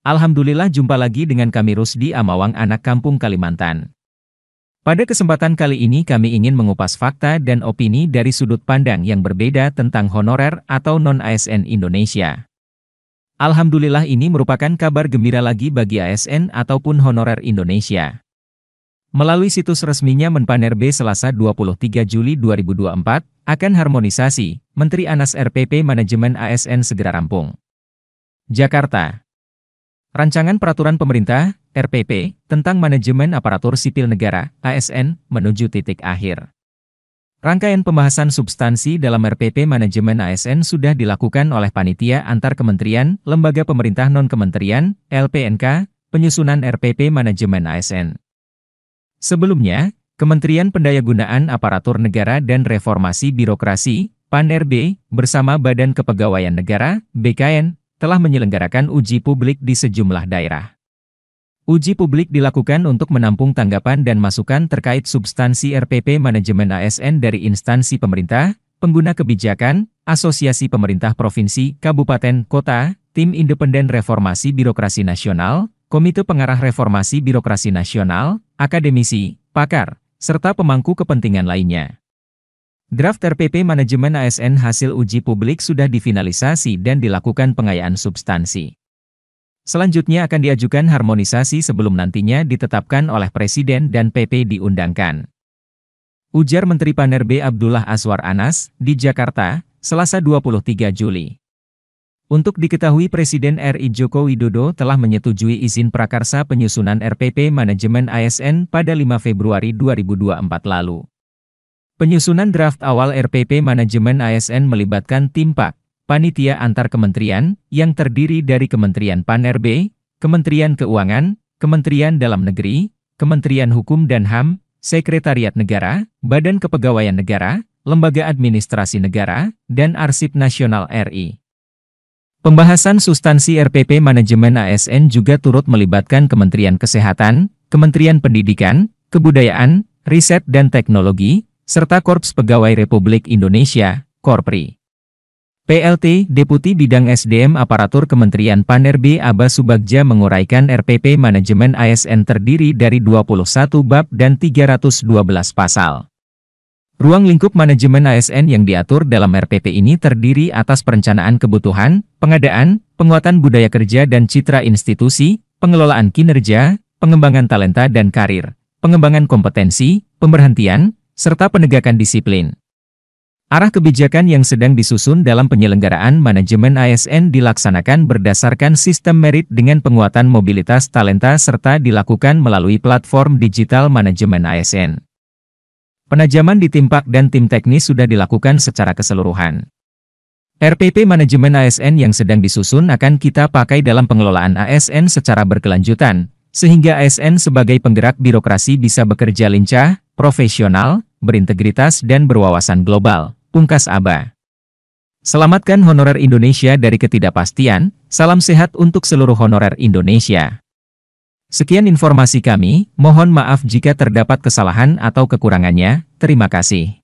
Alhamdulillah jumpa lagi dengan kami Rusdi Amawang anak kampung Kalimantan. Pada kesempatan kali ini kami ingin mengupas fakta dan opini dari sudut pandang yang berbeda tentang honorer atau non-ASN Indonesia. Alhamdulillah ini merupakan kabar gembira lagi bagi ASN ataupun honorer Indonesia. Melalui situs resminya B Selasa 23 Juli 2024, akan harmonisasi, Menteri Anas RPP Manajemen ASN segera rampung. Jakarta Rancangan Peraturan Pemerintah (RPP) tentang manajemen aparatur sipil negara (ASN) menuju titik akhir. Rangkaian pembahasan substansi dalam RPP manajemen ASN sudah dilakukan oleh panitia antar kementerian, lembaga pemerintah non-kementerian (LPNK), penyusunan RPP manajemen ASN. Sebelumnya, Kementerian Pendayagunaan Aparatur Negara dan Reformasi Birokrasi (PAN-RB) bersama Badan Kepegawaian Negara (BKN) telah menyelenggarakan uji publik di sejumlah daerah. Uji publik dilakukan untuk menampung tanggapan dan masukan terkait substansi RPP manajemen ASN dari instansi pemerintah, pengguna kebijakan, asosiasi pemerintah provinsi, kabupaten, kota, tim independen reformasi birokrasi nasional, komite pengarah reformasi birokrasi nasional, akademisi, pakar, serta pemangku kepentingan lainnya. Draft RPP Manajemen ASN hasil uji publik sudah difinalisasi dan dilakukan pengayaan substansi. Selanjutnya akan diajukan harmonisasi sebelum nantinya ditetapkan oleh Presiden dan PP diundangkan. Ujar Menteri Paner B. Abdullah Aswar Anas, di Jakarta, Selasa 23 Juli. Untuk diketahui Presiden RI Joko Widodo telah menyetujui izin prakarsa penyusunan RPP Manajemen ASN pada 5 Februari 2024 lalu. Penyusunan draft awal RPP Manajemen ASN melibatkan tim PAK, Panitia Antar Kementerian, yang terdiri dari Kementerian PAN-RB, Kementerian Keuangan, Kementerian Dalam Negeri, Kementerian Hukum dan HAM, Sekretariat Negara, Badan Kepegawaian Negara, Lembaga Administrasi Negara, dan Arsip Nasional RI. Pembahasan substansi RPP Manajemen ASN juga turut melibatkan Kementerian Kesehatan, Kementerian Pendidikan, Kebudayaan, Riset dan Teknologi, serta Korps Pegawai Republik Indonesia, Korpri. PLT Deputi Bidang SDM Aparatur Kementerian B. Aba Subagja menguraikan RPP manajemen ASN terdiri dari 21 bab dan 312 pasal. Ruang lingkup manajemen ASN yang diatur dalam RPP ini terdiri atas perencanaan kebutuhan, pengadaan, penguatan budaya kerja dan citra institusi, pengelolaan kinerja, pengembangan talenta dan karir, pengembangan kompetensi, pemberhentian, serta penegakan disiplin. Arah kebijakan yang sedang disusun dalam penyelenggaraan manajemen ASN dilaksanakan berdasarkan sistem merit dengan penguatan mobilitas talenta serta dilakukan melalui platform digital manajemen ASN. Penajaman di tim PAK dan tim teknis sudah dilakukan secara keseluruhan. RPP manajemen ASN yang sedang disusun akan kita pakai dalam pengelolaan ASN secara berkelanjutan, sehingga ASN sebagai penggerak birokrasi bisa bekerja lincah, profesional, berintegritas dan berwawasan global, pungkas Aba. Selamatkan honorer Indonesia dari ketidakpastian, salam sehat untuk seluruh honorer Indonesia. Sekian informasi kami, mohon maaf jika terdapat kesalahan atau kekurangannya, terima kasih.